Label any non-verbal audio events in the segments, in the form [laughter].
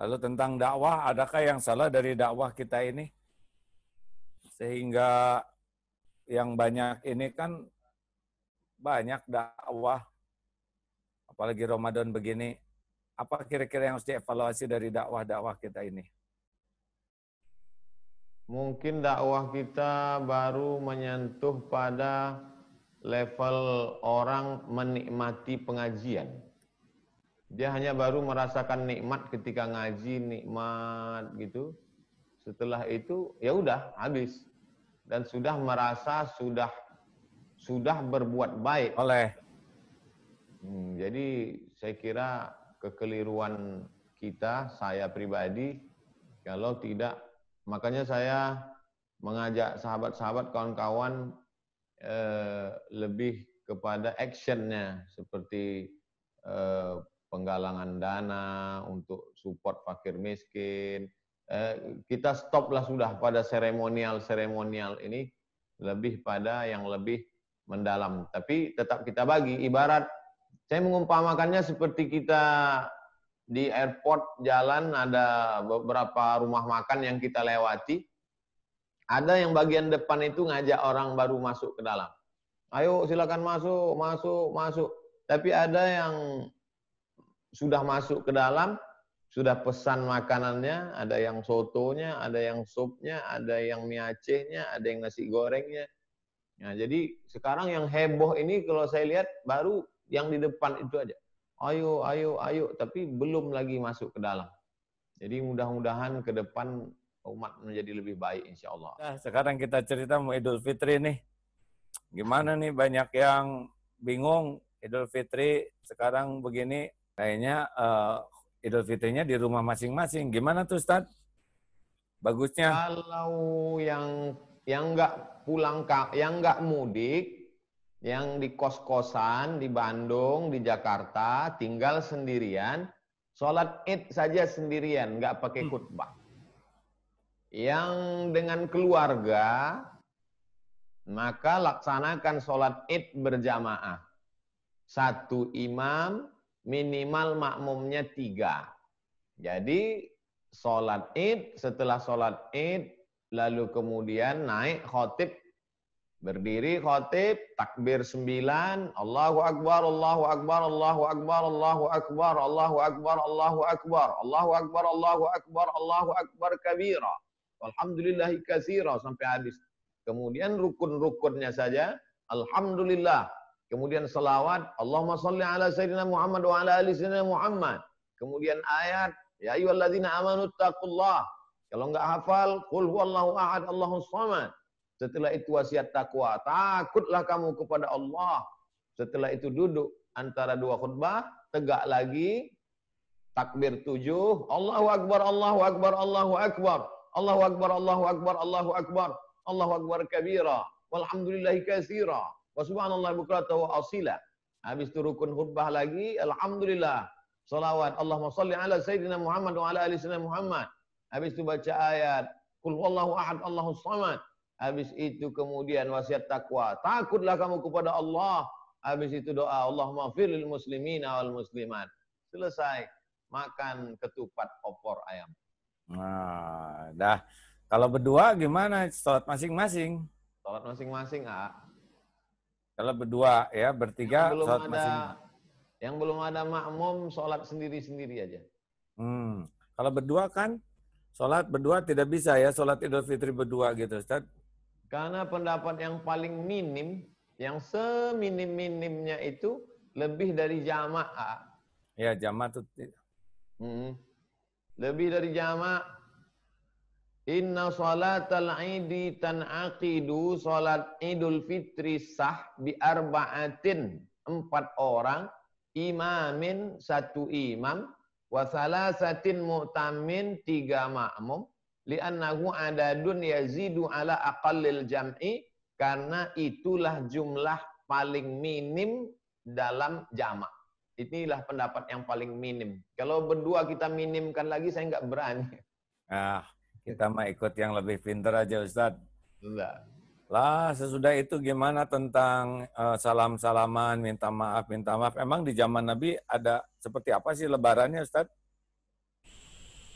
Lalu tentang dakwah, adakah yang salah dari dakwah kita ini? Sehingga yang banyak ini kan banyak dakwah, apalagi Ramadan begini. Apa kira-kira yang harus dievaluasi dari dakwah-dakwah kita ini? Mungkin dakwah kita baru menyentuh pada level orang menikmati pengajian dia hanya baru merasakan nikmat ketika ngaji, nikmat gitu. Setelah itu ya udah habis dan sudah merasa sudah sudah berbuat baik. Oleh. Hmm, jadi saya kira kekeliruan kita, saya pribadi, kalau tidak, makanya saya mengajak sahabat-sahabat, kawan-kawan eh, lebih kepada actionnya seperti eh, penggalangan dana untuk support fakir miskin. Eh, kita stoplah sudah pada seremonial-seremonial ini lebih pada yang lebih mendalam. Tapi tetap kita bagi ibarat saya mengumpamakannya seperti kita di airport jalan ada beberapa rumah makan yang kita lewati. Ada yang bagian depan itu ngajak orang baru masuk ke dalam. Ayo silakan masuk, masuk, masuk. Tapi ada yang sudah masuk ke dalam, sudah pesan makanannya, ada yang sotonya, ada yang supnya, ada yang mie Acehnya, ada yang nasi gorengnya. Nah, jadi sekarang yang heboh ini kalau saya lihat baru yang di depan itu aja. Ayo, ayo, ayo, tapi belum lagi masuk ke dalam. Jadi mudah-mudahan ke depan umat menjadi lebih baik insya Allah. Nah, sekarang kita cerita mau Idul Fitri nih. Gimana nih banyak yang bingung Idul Fitri sekarang begini kayaknya uh, Idul Fitrinya di rumah masing-masing. Gimana tuh Ustaz? Bagusnya? Kalau yang yang nggak pulang yang nggak mudik, yang di kos-kosan di Bandung, di Jakarta, tinggal sendirian, sholat id saja sendirian, nggak pakai hmm. khutbah. Hmm. Yang dengan keluarga, maka laksanakan sholat id berjamaah. Satu imam, minimal makmumnya tiga. Jadi sholat id, setelah sholat id, lalu kemudian naik khotib, berdiri khotib, takbir sembilan, Allahu Akbar, Allahu Akbar, Allahu Akbar, Allahu Akbar, Allahu Akbar, Allahu Akbar, Allahu Akbar, Allahu Akbar, Allahu Akbar kabira. Alhamdulillahi kasira sampai habis. Kemudian rukun-rukunnya saja, Alhamdulillah, Kemudian selawat, Allahumma salli ala Sayyidina Muhammad wa ala ali Sayyidina Muhammad. Kemudian ayat, ya ayyuhalladzina amanu taqullah. Kalau enggak hafal, qul huwallahu ahad Allahu samad. Setelah itu wasiat takwa, takutlah kamu kepada Allah. Setelah itu duduk antara dua khutbah, tegak lagi, takbir tujuh, Allahu Akbar, Allahu Akbar, Allahu Akbar, Allahu Akbar, Allahu Akbar, Allahu Akbar, Allahu Akbar kabira, walhamdulillahi kasira. Wa subhanallah bukratahu asila. Habis itu rukun khutbah lagi, alhamdulillah. Salawat Allahumma salli ala sayyidina Muhammad wa ala ali sayyidina Muhammad. Habis itu baca ayat Kul wallahu ahad Allahu samad. Habis itu kemudian wasiat takwa. Takutlah kamu kepada Allah. Habis itu doa Allahumma firlil muslimina awal muslimat. Selesai makan ketupat opor ayam. Nah, dah. Kalau berdua gimana? Sholat masing-masing. Sholat masing-masing, ah. Kalau berdua ya, bertiga yang belum ada, Yang belum ada makmum sholat sendiri-sendiri aja. Hmm. Kalau berdua kan sholat berdua tidak bisa ya, sholat idul fitri berdua gitu Ustaz. Karena pendapat yang paling minim, yang seminim-minimnya itu lebih dari jamaah. Ya, jamaah itu. Hmm. Lebih dari jamaah Inna salatal idi tan'aqidu salat idul fitri sah bi arba'atin. Empat orang. Imamin satu imam. Wasalasatin mu'tamin tiga makmum. Liannahu adadun yazidu ala aqallil jam'i. Karena itulah jumlah paling minim dalam jamak. Inilah pendapat yang paling minim. Kalau berdua kita minimkan lagi, saya nggak berani. Ah, kita mah ikut yang lebih pinter aja Ustadz. Enggak. Lah sesudah itu gimana tentang uh, salam-salaman, minta maaf, minta maaf. Emang di zaman Nabi ada seperti apa sih lebarannya Ustadz?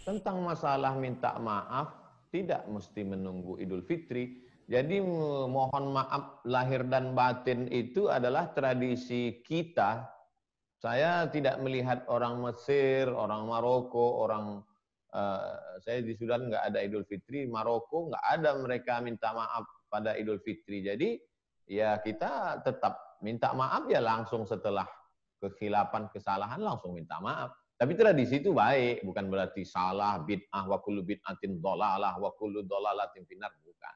Tentang masalah minta maaf, tidak mesti menunggu Idul Fitri. Jadi mohon maaf lahir dan batin itu adalah tradisi kita. Saya tidak melihat orang Mesir, orang Maroko, orang Uh, saya di Sudan nggak ada Idul Fitri, Maroko nggak ada mereka minta maaf pada Idul Fitri. Jadi ya kita tetap minta maaf ya langsung setelah kekhilapan kesalahan langsung minta maaf. Tapi tradisi itu baik, bukan berarti salah, bid'ah, wa kullu bid'atin dolalah, wa kullu dhalalatin finnar bukan.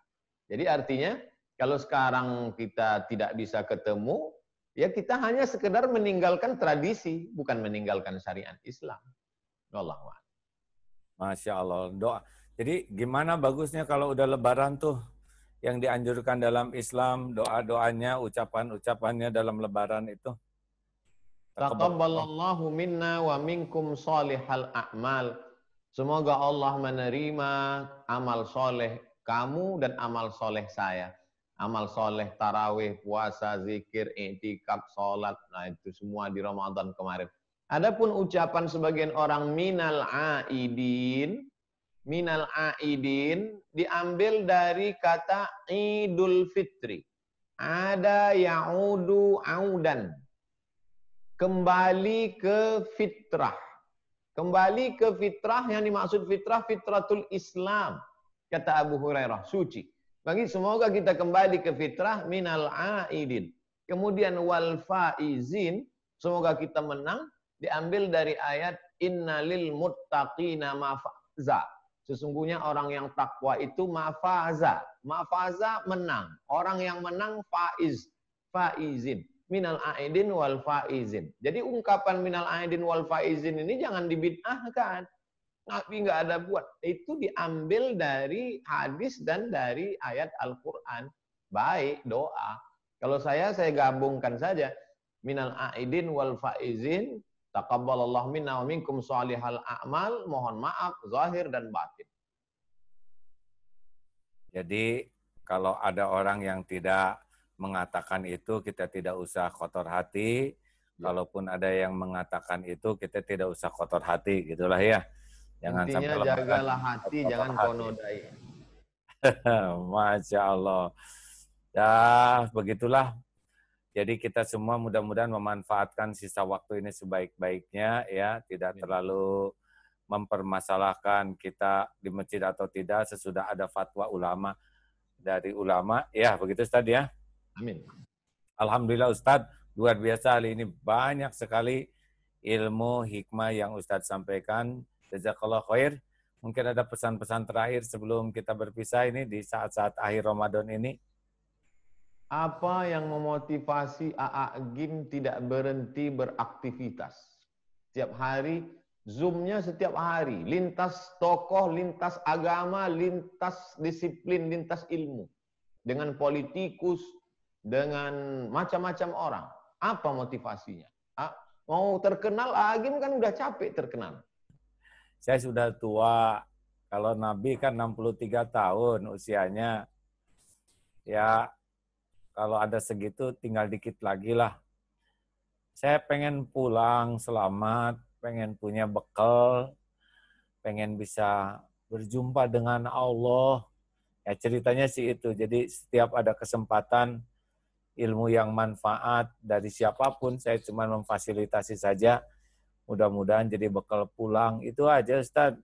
Jadi artinya kalau sekarang kita tidak bisa ketemu, ya kita hanya sekedar meninggalkan tradisi, bukan meninggalkan syariat Islam. Wallahu a'lam. Masya Allah. Doa. Jadi gimana bagusnya kalau udah lebaran tuh yang dianjurkan dalam Islam, doa-doanya, ucapan-ucapannya dalam lebaran itu? Taqabbalallahu minna wa minkum salihal a'mal. Semoga Allah menerima amal soleh kamu dan amal soleh saya. Amal soleh, tarawih, puasa, zikir, intikab, sholat. Nah itu semua di Ramadan kemarin. Adapun ucapan sebagian orang minal aidin, minal aidin diambil dari kata Idul Fitri. Ada ya'udu audan. Kembali ke fitrah. Kembali ke fitrah yang dimaksud fitrah fitratul Islam kata Abu Hurairah suci. Bagi semoga kita kembali ke fitrah minal aidin. Kemudian wal faizin semoga kita menang diambil dari ayat innalil muttaqina mafaza. Sesungguhnya orang yang takwa itu mafaza. Mafaza menang. Orang yang menang faiz. Faizin. Minal aidin wal faizin. Jadi ungkapan minal aidin wal faizin ini jangan dibid'ahkan. Nabi nggak ada buat. Itu diambil dari hadis dan dari ayat Al-Quran. Baik, doa. Kalau saya, saya gabungkan saja. Minal aidin wal faizin Taqabbalallahu minna wa minkum salihal a'mal. Mohon maaf zahir dan batin. Jadi kalau ada orang yang tidak mengatakan itu kita tidak usah kotor hati. Ya. Kalaupun ada yang mengatakan itu kita tidak usah kotor hati gitulah ya. Jangan Intinya sampai jagalah hati, jangan konodai. [laughs] Masya Allah. Ya, begitulah jadi kita semua mudah-mudahan memanfaatkan sisa waktu ini sebaik-baiknya ya, tidak terlalu mempermasalahkan kita di masjid atau tidak sesudah ada fatwa ulama dari ulama. Ya, begitu Ustaz ya. Amin. Alhamdulillah Ustaz, luar biasa hari ini banyak sekali ilmu hikmah yang Ustaz sampaikan. Jazakallah khair. Mungkin ada pesan-pesan terakhir sebelum kita berpisah ini di saat-saat akhir Ramadan ini. Apa yang memotivasi AA Gim tidak berhenti beraktivitas? Setiap hari, zoomnya setiap hari. Lintas tokoh, lintas agama, lintas disiplin, lintas ilmu. Dengan politikus, dengan macam-macam orang. Apa motivasinya? Ah, mau terkenal, AA Gim kan udah capek terkenal. Saya sudah tua. Kalau Nabi kan 63 tahun usianya. Ya, kalau ada segitu tinggal dikit lagi lah. Saya pengen pulang selamat, pengen punya bekal, pengen bisa berjumpa dengan Allah. Ya ceritanya sih itu. Jadi setiap ada kesempatan ilmu yang manfaat dari siapapun, saya cuma memfasilitasi saja. Mudah-mudahan jadi bekal pulang. Itu aja Ustadz.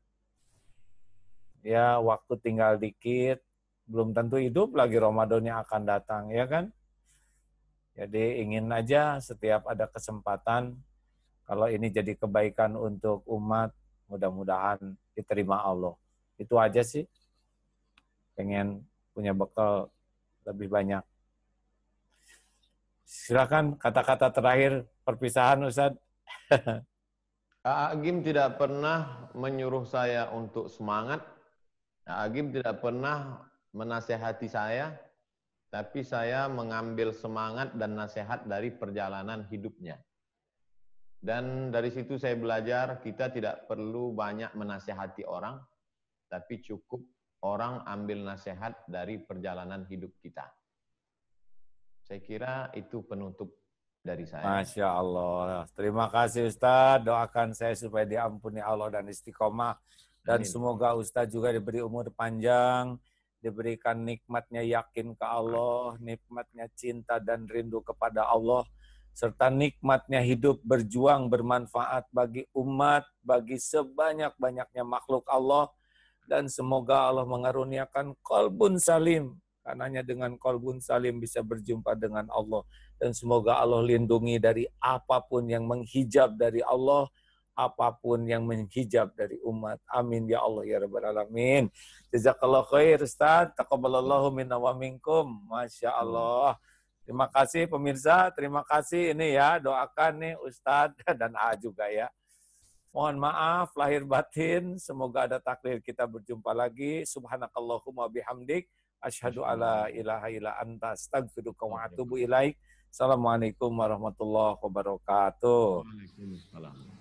Ya waktu tinggal dikit, belum tentu hidup lagi Ramadannya akan datang, ya kan? Jadi ingin aja setiap ada kesempatan, kalau ini jadi kebaikan untuk umat, mudah-mudahan diterima Allah. Itu aja sih, pengen punya bekal lebih banyak. Silakan kata-kata terakhir perpisahan Ustaz. [laughs] Agim tidak pernah menyuruh saya untuk semangat. Agim tidak pernah menasehati saya, tapi saya mengambil semangat dan nasihat dari perjalanan hidupnya. Dan dari situ saya belajar kita tidak perlu banyak menasehati orang, tapi cukup orang ambil nasihat dari perjalanan hidup kita. Saya kira itu penutup dari saya. Masya Allah. Terima kasih Ustaz. Doakan saya supaya diampuni Allah dan istiqomah. Dan Amin. semoga Ustaz juga diberi umur panjang, diberikan nikmatnya yakin ke Allah, nikmatnya cinta dan rindu kepada Allah, serta nikmatnya hidup berjuang bermanfaat bagi umat, bagi sebanyak-banyaknya makhluk Allah, dan semoga Allah mengaruniakan kolbun salim, karena hanya dengan kolbun salim bisa berjumpa dengan Allah. Dan semoga Allah lindungi dari apapun yang menghijab dari Allah, apapun yang menghijab dari umat. Amin ya Allah ya rabbal alamin. Jazakallah khair Ustaz. Taqabalallahu minna wa minkum. Masya Allah. Terima kasih pemirsa, terima kasih ini ya doakan nih Ustadz [laughs] dan A juga ya. Mohon maaf lahir batin, semoga ada takdir kita berjumpa lagi. Subhanakallahumma bihamdik, asyhadu alla ilaha illa anta astaghfiruka wa atubu ilaik. Assalamualaikum warahmatullahi wabarakatuh. Waalaikumsalam.